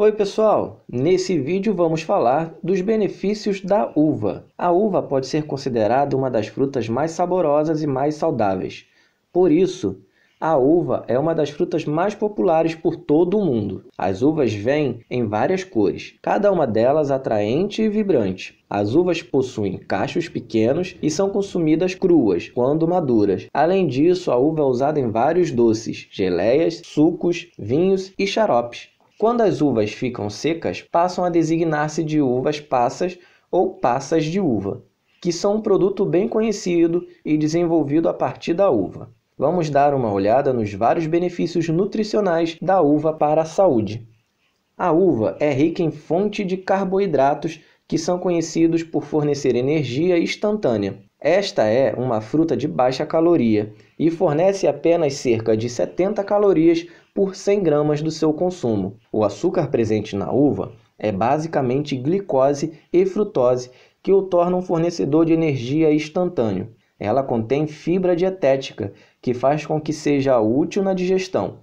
Oi pessoal, nesse vídeo vamos falar dos benefícios da uva. A uva pode ser considerada uma das frutas mais saborosas e mais saudáveis. Por isso, a uva é uma das frutas mais populares por todo o mundo. As uvas vêm em várias cores, cada uma delas atraente e vibrante. As uvas possuem cachos pequenos e são consumidas cruas, quando maduras. Além disso, a uva é usada em vários doces, geleias, sucos, vinhos e xaropes. Quando as uvas ficam secas, passam a designar-se de uvas passas ou passas de uva, que são um produto bem conhecido e desenvolvido a partir da uva. Vamos dar uma olhada nos vários benefícios nutricionais da uva para a saúde. A uva é rica em fonte de carboidratos que são conhecidos por fornecer energia instantânea. Esta é uma fruta de baixa caloria e fornece apenas cerca de 70 calorias por 100 gramas do seu consumo. O açúcar presente na uva é basicamente glicose e frutose que o torna um fornecedor de energia instantâneo. Ela contém fibra dietética, que faz com que seja útil na digestão.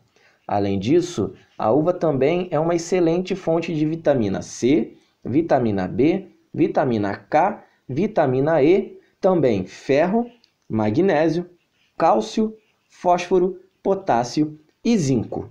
Além disso, a uva também é uma excelente fonte de vitamina C, vitamina B, vitamina K, vitamina E, também ferro, magnésio, cálcio, fósforo, potássio e zinco.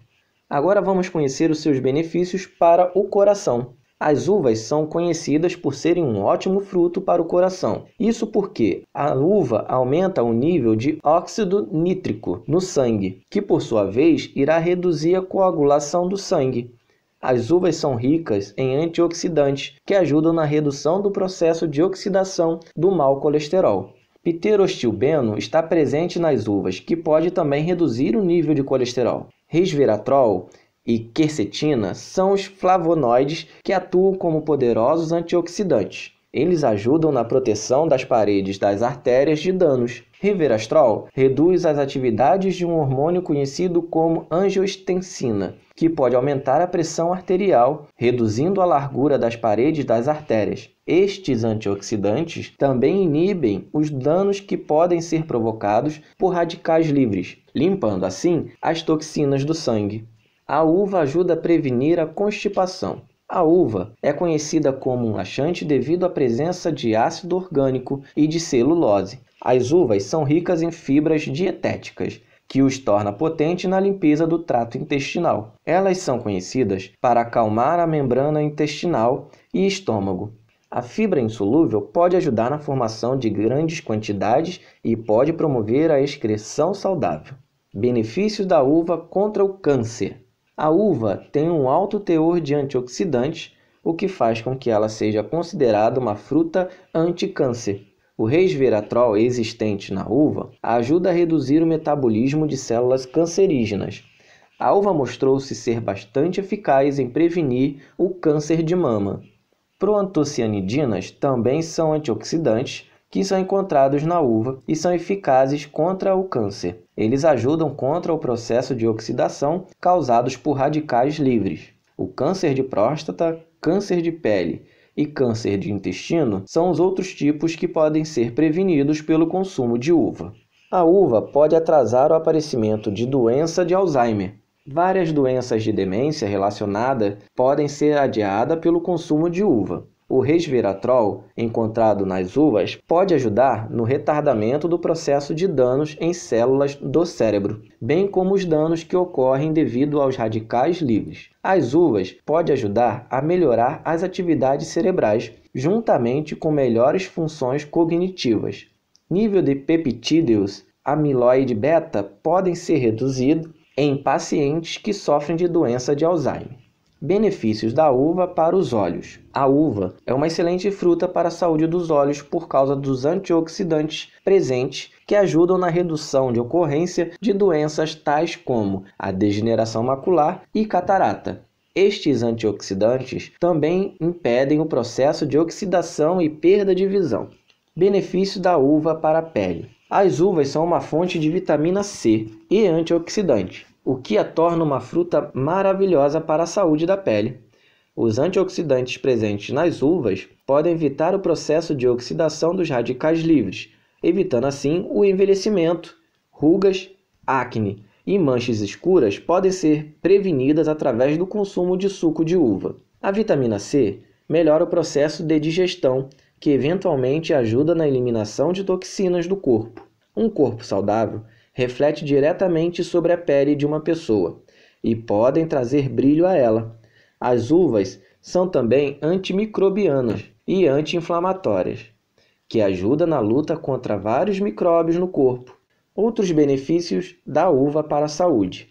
Agora vamos conhecer os seus benefícios para o coração. As uvas são conhecidas por serem um ótimo fruto para o coração. Isso porque a uva aumenta o nível de óxido nítrico no sangue, que por sua vez irá reduzir a coagulação do sangue. As uvas são ricas em antioxidantes que ajudam na redução do processo de oxidação do mau colesterol. Pterostilbeno está presente nas uvas, que pode também reduzir o nível de colesterol. Resveratrol e quercetina são os flavonoides que atuam como poderosos antioxidantes. Eles ajudam na proteção das paredes das artérias de danos. Riverastrol reduz as atividades de um hormônio conhecido como angiostensina, que pode aumentar a pressão arterial, reduzindo a largura das paredes das artérias. Estes antioxidantes também inibem os danos que podem ser provocados por radicais livres, limpando assim as toxinas do sangue. A uva ajuda a prevenir a constipação. A uva é conhecida como um laxante devido à presença de ácido orgânico e de celulose. As uvas são ricas em fibras dietéticas, que os torna potente na limpeza do trato intestinal. Elas são conhecidas para acalmar a membrana intestinal e estômago. A fibra insolúvel pode ajudar na formação de grandes quantidades e pode promover a excreção saudável. Benefícios da uva contra o câncer. A uva tem um alto teor de antioxidantes, o que faz com que ela seja considerada uma fruta anti-câncer. O resveratrol existente na uva ajuda a reduzir o metabolismo de células cancerígenas. A uva mostrou-se ser bastante eficaz em prevenir o câncer de mama. Proantocianidinas também são antioxidantes, que são encontrados na uva e são eficazes contra o câncer. Eles ajudam contra o processo de oxidação causados por radicais livres. O câncer de próstata, câncer de pele e câncer de intestino são os outros tipos que podem ser prevenidos pelo consumo de uva. A uva pode atrasar o aparecimento de doença de Alzheimer. Várias doenças de demência relacionada podem ser adiadas pelo consumo de uva. O resveratrol encontrado nas uvas pode ajudar no retardamento do processo de danos em células do cérebro, bem como os danos que ocorrem devido aos radicais livres. As uvas pode ajudar a melhorar as atividades cerebrais, juntamente com melhores funções cognitivas. Nível de peptídeos amiloide beta podem ser reduzido em pacientes que sofrem de doença de Alzheimer. Benefícios da uva para os olhos. A uva é uma excelente fruta para a saúde dos olhos por causa dos antioxidantes presentes que ajudam na redução de ocorrência de doenças tais como a degeneração macular e catarata. Estes antioxidantes também impedem o processo de oxidação e perda de visão. Benefício da uva para a pele. As uvas são uma fonte de vitamina C e antioxidante o que a torna uma fruta maravilhosa para a saúde da pele. Os antioxidantes presentes nas uvas podem evitar o processo de oxidação dos radicais livres, evitando assim o envelhecimento. Rugas, acne e manchas escuras podem ser prevenidas através do consumo de suco de uva. A vitamina C melhora o processo de digestão, que eventualmente ajuda na eliminação de toxinas do corpo. Um corpo saudável reflete diretamente sobre a pele de uma pessoa e podem trazer brilho a ela. As uvas são também antimicrobianas e anti-inflamatórias, que ajudam na luta contra vários micróbios no corpo. Outros benefícios da uva para a saúde.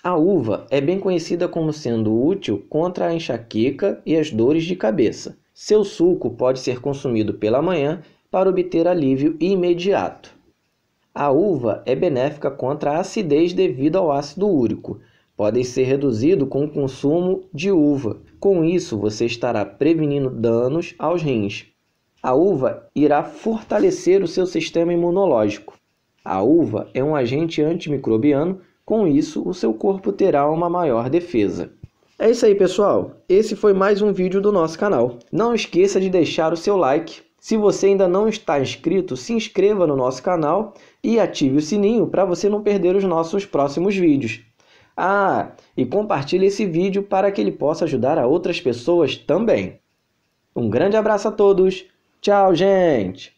A uva é bem conhecida como sendo útil contra a enxaqueca e as dores de cabeça. Seu suco pode ser consumido pela manhã para obter alívio imediato. A uva é benéfica contra a acidez devido ao ácido úrico. Pode ser reduzido com o consumo de uva. Com isso, você estará prevenindo danos aos rins. A uva irá fortalecer o seu sistema imunológico. A uva é um agente antimicrobiano, com isso, o seu corpo terá uma maior defesa. É isso aí, pessoal. Esse foi mais um vídeo do nosso canal. Não esqueça de deixar o seu like se você ainda não está inscrito, se inscreva no nosso canal e ative o sininho para você não perder os nossos próximos vídeos. Ah, e compartilhe esse vídeo para que ele possa ajudar a outras pessoas também. Um grande abraço a todos. Tchau, gente!